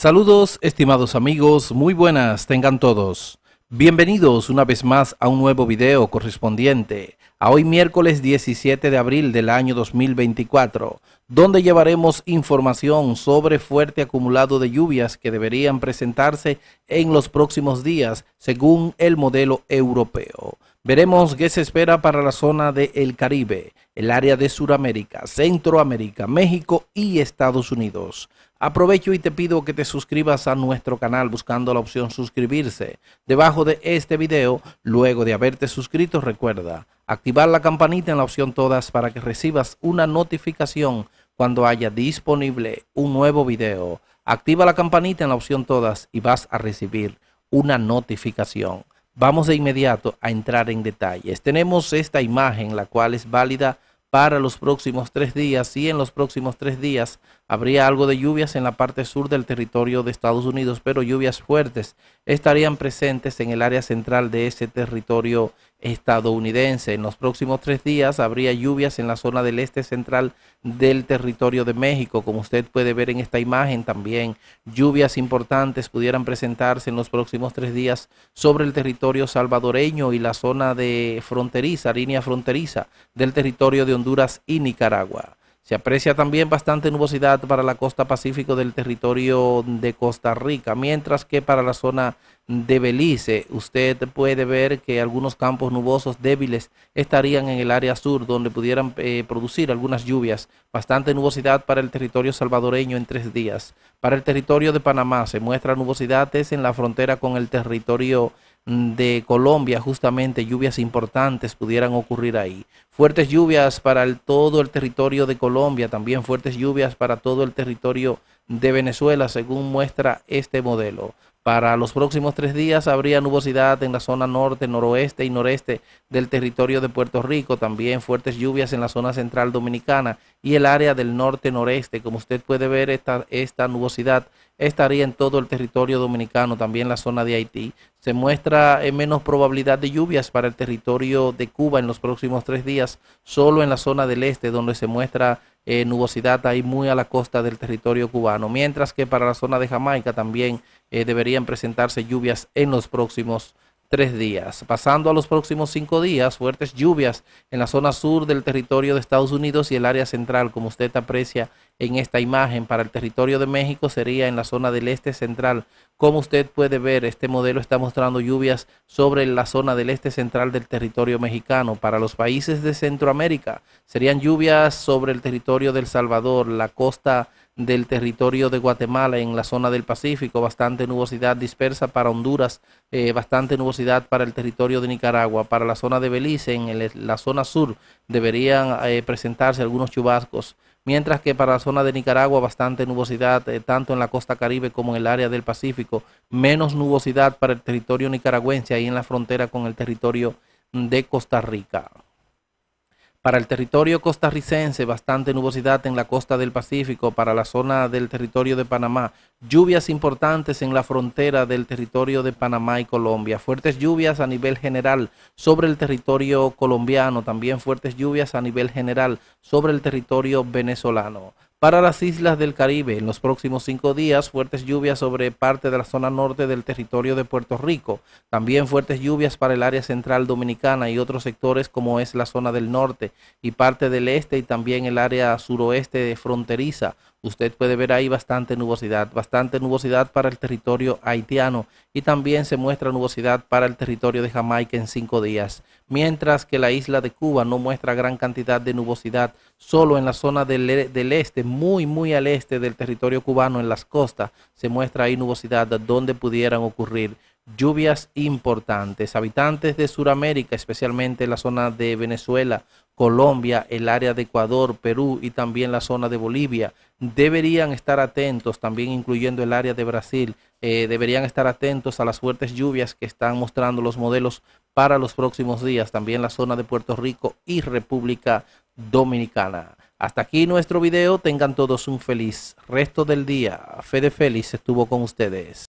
Saludos, estimados amigos, muy buenas tengan todos. Bienvenidos una vez más a un nuevo video correspondiente a hoy miércoles 17 de abril del año 2024, donde llevaremos información sobre fuerte acumulado de lluvias que deberían presentarse en los próximos días según el modelo europeo. Veremos qué se espera para la zona del Caribe, el área de Sudamérica, Centroamérica, México y Estados Unidos. Aprovecho y te pido que te suscribas a nuestro canal buscando la opción suscribirse debajo de este video. Luego de haberte suscrito, recuerda activar la campanita en la opción todas para que recibas una notificación cuando haya disponible un nuevo video. Activa la campanita en la opción todas y vas a recibir una notificación. Vamos de inmediato a entrar en detalles. Tenemos esta imagen la cual es válida para los próximos tres días y en los próximos tres días habría algo de lluvias en la parte sur del territorio de Estados Unidos, pero lluvias fuertes estarían presentes en el área central de ese territorio estadounidense. En los próximos tres días habría lluvias en la zona del este central del territorio de México, como usted puede ver en esta imagen también. Lluvias importantes pudieran presentarse en los próximos tres días sobre el territorio salvadoreño y la zona de fronteriza, línea fronteriza del territorio de Honduras y Nicaragua. Se aprecia también bastante nubosidad para la costa pacífico del territorio de Costa Rica, mientras que para la zona de Belice, usted puede ver que algunos campos nubosos débiles estarían en el área sur, donde pudieran eh, producir algunas lluvias. Bastante nubosidad para el territorio salvadoreño en tres días. Para el territorio de Panamá se muestra nubosidades en la frontera con el territorio mm, de Colombia, justamente lluvias importantes pudieran ocurrir ahí. Fuertes lluvias para todo el territorio de Colombia, también fuertes lluvias para todo el territorio de Venezuela, según muestra este modelo. Para los próximos tres días habría nubosidad en la zona norte, noroeste y noreste del territorio de Puerto Rico, también fuertes lluvias en la zona central dominicana y el área del norte noreste. Como usted puede ver, esta, esta nubosidad estaría en todo el territorio dominicano, también la zona de Haití. Se muestra en menos probabilidad de lluvias para el territorio de Cuba en los próximos tres días, solo en la zona del este, donde se muestra eh, nubosidad ahí muy a la costa del territorio cubano, mientras que para la zona de Jamaica también eh, deberían presentarse lluvias en los próximos tres días. Pasando a los próximos cinco días, fuertes lluvias en la zona sur del territorio de Estados Unidos y el área central, como usted aprecia en esta imagen. Para el territorio de México sería en la zona del este central. Como usted puede ver, este modelo está mostrando lluvias sobre la zona del este central del territorio mexicano. Para los países de Centroamérica serían lluvias sobre el territorio del Salvador, la costa del territorio de Guatemala en la zona del Pacífico, bastante nubosidad dispersa para Honduras, eh, bastante nubosidad para el territorio de Nicaragua, para la zona de Belice, en la zona sur deberían eh, presentarse algunos chubascos, mientras que para la zona de Nicaragua bastante nubosidad eh, tanto en la costa caribe como en el área del Pacífico, menos nubosidad para el territorio nicaragüense ahí en la frontera con el territorio de Costa Rica. Para el territorio costarricense, bastante nubosidad en la costa del Pacífico, para la zona del territorio de Panamá, lluvias importantes en la frontera del territorio de Panamá y Colombia, fuertes lluvias a nivel general sobre el territorio colombiano, también fuertes lluvias a nivel general sobre el territorio venezolano. Para las islas del Caribe, en los próximos cinco días, fuertes lluvias sobre parte de la zona norte del territorio de Puerto Rico. También fuertes lluvias para el área central dominicana y otros sectores como es la zona del norte y parte del este y también el área suroeste de fronteriza. Usted puede ver ahí bastante nubosidad, bastante nubosidad para el territorio haitiano y también se muestra nubosidad para el territorio de Jamaica en cinco días, mientras que la isla de Cuba no muestra gran cantidad de nubosidad, solo en la zona del, e, este, muy, muy al este del territorio cubano, en las costas, se muestra ahí nubosidad donde pudieran ocurrir lluvias importantes. Habitantes de Sudamérica, especialmente la zona de Venezuela, Colombia, el área de Ecuador, Perú y también la zona de Bolivia, deberían estar atentos, también incluyendo el área de Brasil, eh, deberían estar atentos a las fuertes lluvias que están mostrando los modelos para los próximos días, también la zona de Puerto Rico y República Dominicana. Hasta aquí nuestro video, tengan todos un feliz resto del día. Fede Feliz estuvo con ustedes.